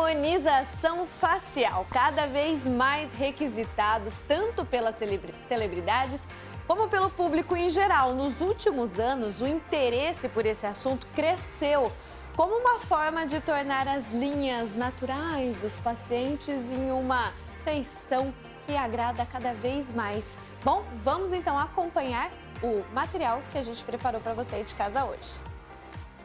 harmonização facial, cada vez mais requisitado tanto pelas celebridades como pelo público em geral. Nos últimos anos, o interesse por esse assunto cresceu como uma forma de tornar as linhas naturais dos pacientes em uma feição que agrada cada vez mais. Bom, vamos então acompanhar o material que a gente preparou para você aí de casa hoje.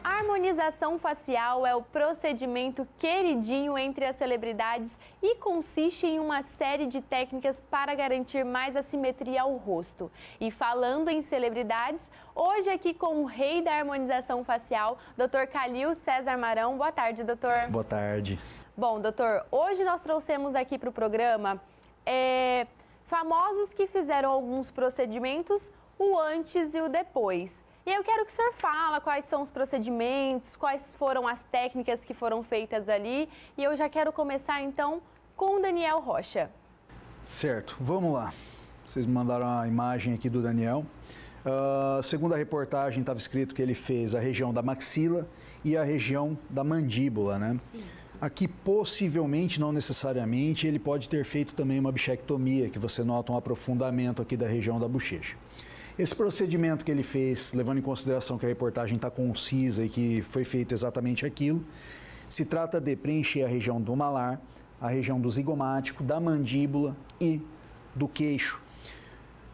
Harmonização facial é o procedimento queridinho entre as celebridades e consiste em uma série de técnicas para garantir mais assimetria ao rosto. E falando em celebridades, hoje aqui com o rei da harmonização facial, Dr. Calil César Marão. Boa tarde, doutor. Boa tarde. Bom, doutor, hoje nós trouxemos aqui para o programa é, famosos que fizeram alguns procedimentos, o antes e o depois. E eu quero que o senhor fala quais são os procedimentos, quais foram as técnicas que foram feitas ali. E eu já quero começar então com o Daniel Rocha. Certo, vamos lá. Vocês me mandaram a imagem aqui do Daniel. Uh, segundo a reportagem, estava escrito que ele fez a região da maxila e a região da mandíbula, né? Isso. Aqui, possivelmente, não necessariamente, ele pode ter feito também uma bichectomia, que você nota um aprofundamento aqui da região da bochecha. Esse procedimento que ele fez, levando em consideração que a reportagem está concisa e que foi feito exatamente aquilo, se trata de preencher a região do malar, a região do zigomático, da mandíbula e do queixo.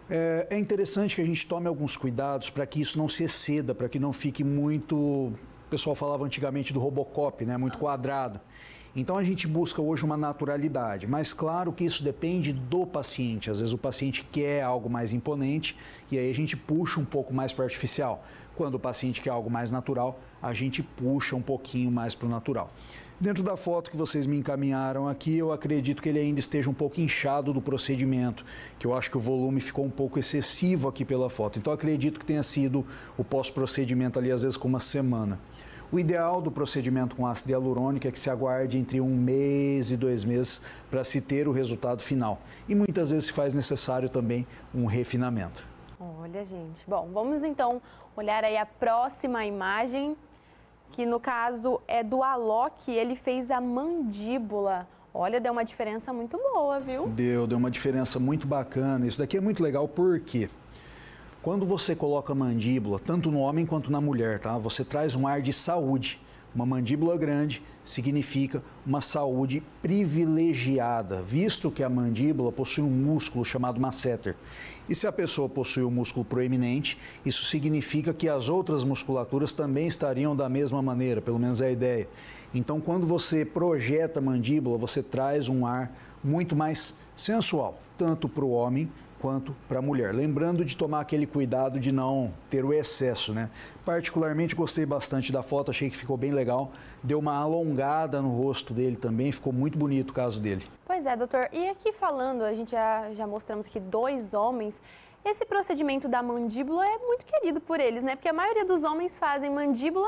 É, é interessante que a gente tome alguns cuidados para que isso não se exceda, para que não fique muito. O pessoal falava antigamente do Robocop, né? Muito quadrado. Então a gente busca hoje uma naturalidade, mas claro que isso depende do paciente. Às vezes o paciente quer algo mais imponente e aí a gente puxa um pouco mais para o artificial. Quando o paciente quer algo mais natural, a gente puxa um pouquinho mais para o natural. Dentro da foto que vocês me encaminharam aqui, eu acredito que ele ainda esteja um pouco inchado do procedimento, que eu acho que o volume ficou um pouco excessivo aqui pela foto. Então acredito que tenha sido o pós-procedimento ali, às vezes com uma semana. O ideal do procedimento com ácido hialurônico é que se aguarde entre um mês e dois meses para se ter o resultado final. E muitas vezes se faz necessário também um refinamento. Olha, gente. Bom, vamos então olhar aí a próxima imagem, que no caso é do Alok, ele fez a mandíbula. Olha, deu uma diferença muito boa, viu? Deu, deu uma diferença muito bacana. Isso daqui é muito legal, por quê? Porque quando você coloca a mandíbula, tanto no homem quanto na mulher, tá? Você traz um ar de saúde. Uma mandíbula grande significa uma saúde privilegiada, visto que a mandíbula possui um músculo chamado masseter. E se a pessoa possui um músculo proeminente, isso significa que as outras musculaturas também estariam da mesma maneira, pelo menos é a ideia. Então, quando você projeta a mandíbula, você traz um ar muito mais sensual, tanto para o homem quanto para a mulher. Lembrando de tomar aquele cuidado de não ter o excesso, né? Particularmente gostei bastante da foto, achei que ficou bem legal. Deu uma alongada no rosto dele também, ficou muito bonito o caso dele. Pois é, doutor. E aqui falando, a gente já, já mostramos aqui dois homens. Esse procedimento da mandíbula é muito querido por eles, né? Porque a maioria dos homens fazem mandíbula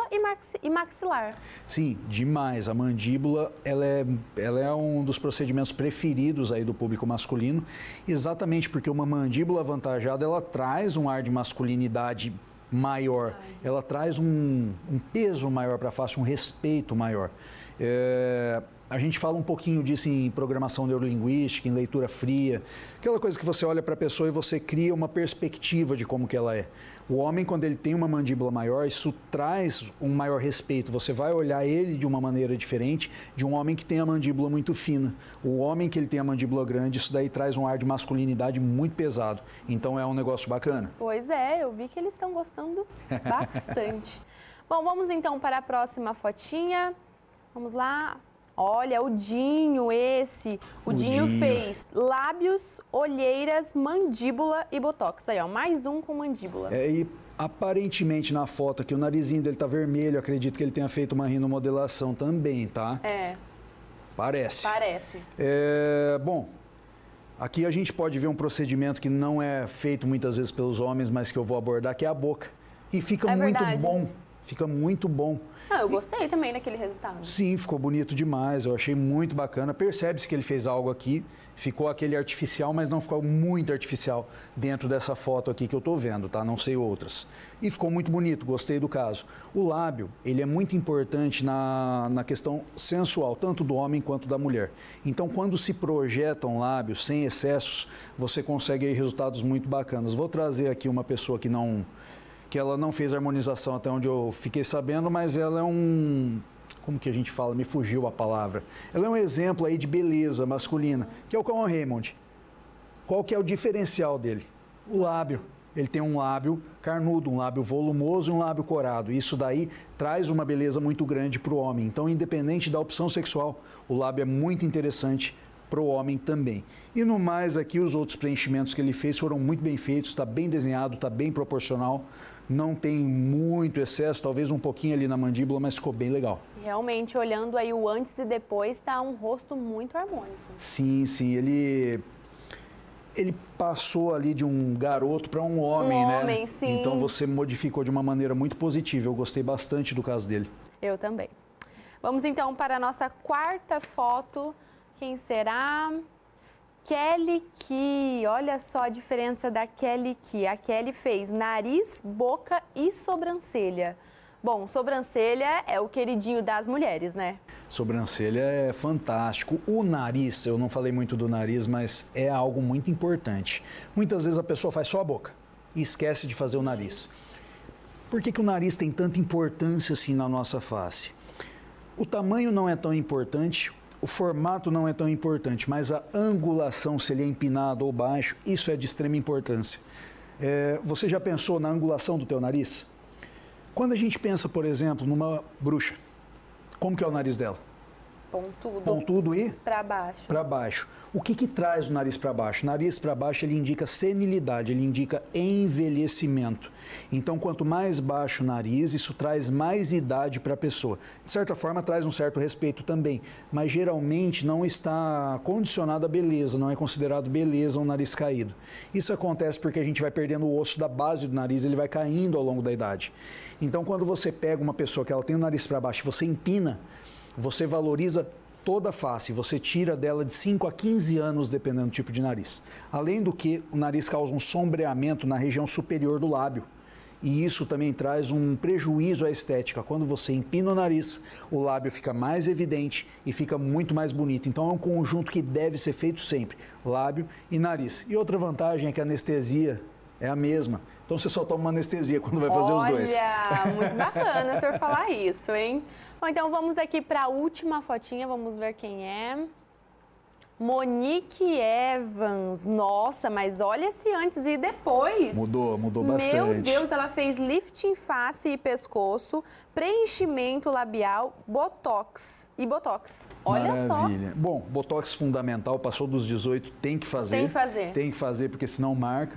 e, maxilar. Sim, demais. A mandíbula ela é, ela é um dos procedimentos preferidos aí do público masculino, exatamente porque uma mandíbula avantajada ela traz um ar de masculinidade maior, ela traz um, um peso maior para a face, um respeito maior. É, a gente fala um pouquinho disso em programação neurolinguística, em leitura fria, aquela coisa que você olha para a pessoa e você cria uma perspectiva de como que ela é. O homem, quando ele tem uma mandíbula maior, isso traz um maior respeito. Você vai olhar ele de uma maneira diferente de um homem que tem a mandíbula muito fina. O homem que ele tem a mandíbula grande, isso daí traz um ar de masculinidade muito pesado. Então é um negócio bacana. Pois é, eu vi que eles estão gostando bastante. Bom, vamos então para a próxima fotinha. Vamos lá, Olha, o Dinho, esse. O, o Dinho, Dinho, fez lábios, olheiras, mandíbula e botox. Aí, ó, mais um com mandíbula. É, e aparentemente na foto aqui, o narizinho dele tá vermelho. Acredito que ele tenha feito uma rinomodelação também, tá? É. Parece. Parece. É, bom, aqui a gente pode ver um procedimento que não é feito muitas vezes pelos homens, mas que eu vou abordar, que é a boca. E fica é muito verdade. bom. Fica muito bom. Ah, eu gostei e... também daquele resultado. Sim, ficou bonito demais. Eu achei muito bacana. Percebe-se que ele fez algo aqui. Ficou aquele artificial, mas não ficou muito artificial dentro dessa foto aqui que eu estou vendo, tá? Não sei outras. E ficou muito bonito, gostei do caso. O lábio, ele é muito importante na, na questão sensual, tanto do homem quanto da mulher. Então, quando se projeta um lábio sem excessos, você consegue aí, resultados muito bacanas. Vou trazer aqui uma pessoa que não que ela não fez harmonização até onde eu fiquei sabendo, mas ela é um como que a gente fala, me fugiu a palavra. Ela é um exemplo aí de beleza masculina, que é o Conor Raymond. Qual que é o diferencial dele? O lábio. Ele tem um lábio carnudo, um lábio volumoso e um lábio corado. Isso daí traz uma beleza muito grande para o homem. Então, independente da opção sexual, o lábio é muito interessante para o homem também. E no mais aqui, os outros preenchimentos que ele fez foram muito bem feitos, está bem desenhado, está bem proporcional, não tem muito excesso, talvez um pouquinho ali na mandíbula, mas ficou bem legal. Realmente, olhando aí o antes e depois, está um rosto muito harmônico. Sim, sim, ele ele passou ali de um garoto para um homem, um né? Homem, sim. Então você modificou de uma maneira muito positiva. Eu gostei bastante do caso dele. Eu também. Vamos então para a nossa quarta foto quem será? Kelly Ki. Olha só a diferença da Kelly Ki. A Kelly fez nariz, boca e sobrancelha. Bom, sobrancelha é o queridinho das mulheres, né? Sobrancelha é fantástico. O nariz, eu não falei muito do nariz, mas é algo muito importante. Muitas vezes a pessoa faz só a boca e esquece de fazer o nariz. Por que, que o nariz tem tanta importância assim na nossa face? O tamanho não é tão importante, o formato não é tão importante, mas a angulação, se ele é empinado ou baixo, isso é de extrema importância. É, você já pensou na angulação do teu nariz? Quando a gente pensa, por exemplo, numa bruxa, como que é o nariz dela? Pontudo. Pontudo e? Para baixo. Para baixo. O que, que traz o nariz para baixo? nariz para baixo ele indica senilidade, ele indica envelhecimento. Então, quanto mais baixo o nariz, isso traz mais idade para a pessoa. De certa forma, traz um certo respeito também, mas geralmente não está condicionado à beleza, não é considerado beleza um nariz caído. Isso acontece porque a gente vai perdendo o osso da base do nariz, ele vai caindo ao longo da idade. Então, quando você pega uma pessoa que ela tem o nariz para baixo e você empina, você valoriza toda a face, você tira dela de 5 a 15 anos, dependendo do tipo de nariz. Além do que, o nariz causa um sombreamento na região superior do lábio. E isso também traz um prejuízo à estética. Quando você empina o nariz, o lábio fica mais evidente e fica muito mais bonito. Então é um conjunto que deve ser feito sempre: lábio e nariz. E outra vantagem é que a anestesia é a mesma. Então você só toma uma anestesia quando vai fazer Olha, os dois. Olha, muito bacana o senhor falar isso, hein? Bom, então vamos aqui para a última fotinha, vamos ver quem é. Monique Evans, nossa, mas olha esse antes e depois. Mudou, mudou bastante. Meu Deus, ela fez lifting face e pescoço, preenchimento labial, botox e botox. Olha Maravilha. só. Bom, botox fundamental, passou dos 18, tem que fazer. Tem que fazer. Tem que fazer, porque senão marca.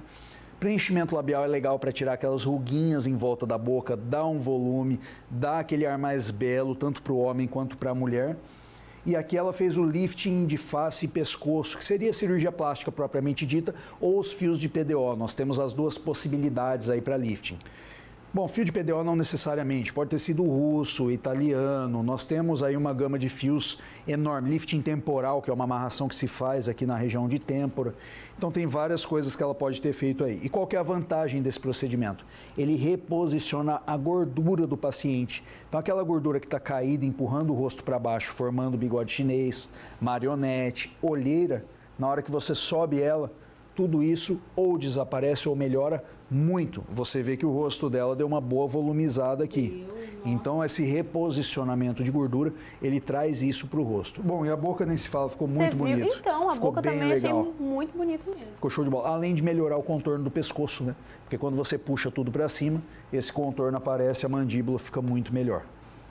Preenchimento labial é legal para tirar aquelas ruguinhas em volta da boca, dá um volume, dá aquele ar mais belo, tanto para o homem quanto para a mulher. E aqui ela fez o lifting de face e pescoço, que seria cirurgia plástica propriamente dita, ou os fios de PDO. Nós temos as duas possibilidades aí para lifting. Bom, fio de PDO não necessariamente, pode ter sido russo, italiano. Nós temos aí uma gama de fios enorme, lifting temporal, que é uma amarração que se faz aqui na região de têmpora. Então tem várias coisas que ela pode ter feito aí. E qual é a vantagem desse procedimento? Ele reposiciona a gordura do paciente. Então aquela gordura que está caída, empurrando o rosto para baixo, formando bigode chinês, marionete, olheira, na hora que você sobe ela, tudo isso ou desaparece ou melhora muito. Você vê que o rosto dela deu uma boa volumizada aqui. Então, esse reposicionamento de gordura, ele traz isso para o rosto. Bom, e a boca nem se fala, ficou Você muito viu? bonito. Então, a ficou boca bem também legal. achei muito bonito mesmo. Ficou show de bola. Além de melhorar o contorno do pescoço, né? Porque quando você puxa tudo para cima, esse contorno aparece, a mandíbula fica muito melhor.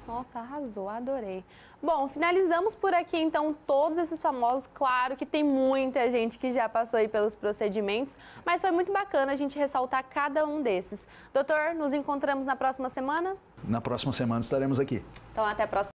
Nossa, arrasou, adorei. Bom, finalizamos por aqui então todos esses famosos. Claro que tem muita gente que já passou aí pelos procedimentos, mas foi muito bacana a gente ressaltar cada um desses. Doutor, nos encontramos na próxima semana? Na próxima semana estaremos aqui. Então, até a próxima.